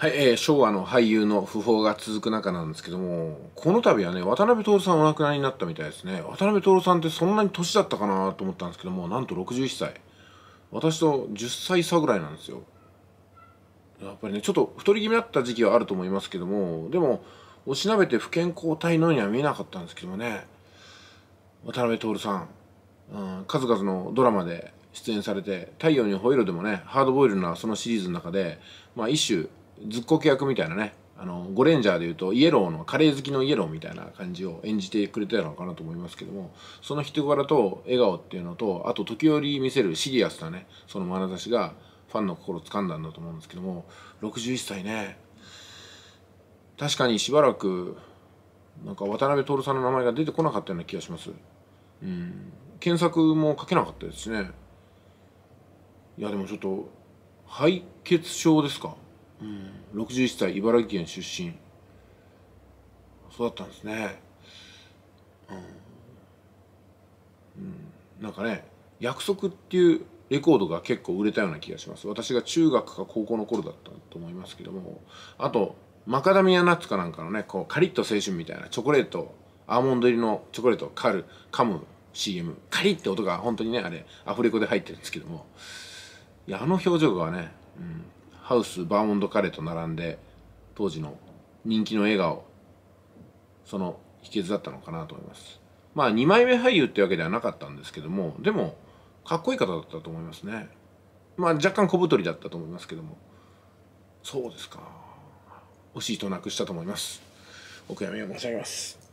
はい、えー、昭和の俳優の訃報が続く中なんですけども、この度はね、渡辺徹さんお亡くなりになったみたいですね。渡辺徹さんってそんなに年だったかなと思ったんですけども、なんと61歳。私と10歳差ぐらいなんですよ。やっぱりね、ちょっと太り気味だった時期はあると思いますけども、でも、おしなべて不健康体のようには見えなかったんですけどもね、渡辺徹さん、うん、数々のドラマで出演されて「太陽にほえろ」でもねハードボイルなそのシリーズの中で、まあ、一種ずっこけ役みたいなねあのゴレンジャーでいうとイエローのカレー好きのイエローみたいな感じを演じてくれてたのかなと思いますけどもその人柄と笑顔っていうのとあと時折見せるシリアスなねその眼差しがファンの心を掴んだんだと思うんですけども61歳ね確かにしばらくなんか渡辺徹さんの名前が出てこなかったような気がしますうん検索もかけなかったですしねいやでもちょっと敗血症ですかうん61歳茨城県出身そうだったんですねうん、うん、なんかね「約束」っていうレコードが結構売れたような気がします私が中学か高校の頃だったと思いますけどもあとマカダミアナッツかなんかのねこうカリッと青春みたいなチョコレートアーモンド入りのチョコレートをカる噛む CM カリッって音が本当にねあれアフレコで入ってるんですけどもいやあの表情がね、うん、ハウスバーモントカレーと並んで当時の人気の映画をその秘訣だったのかなと思いますまあ2枚目俳優ってわけではなかったんですけどもでもかっこいい方だったと思いますねまあ若干小太りだったと思いますけどもそうですか惜しいとなくしたと思いますお悔やみを申し上げます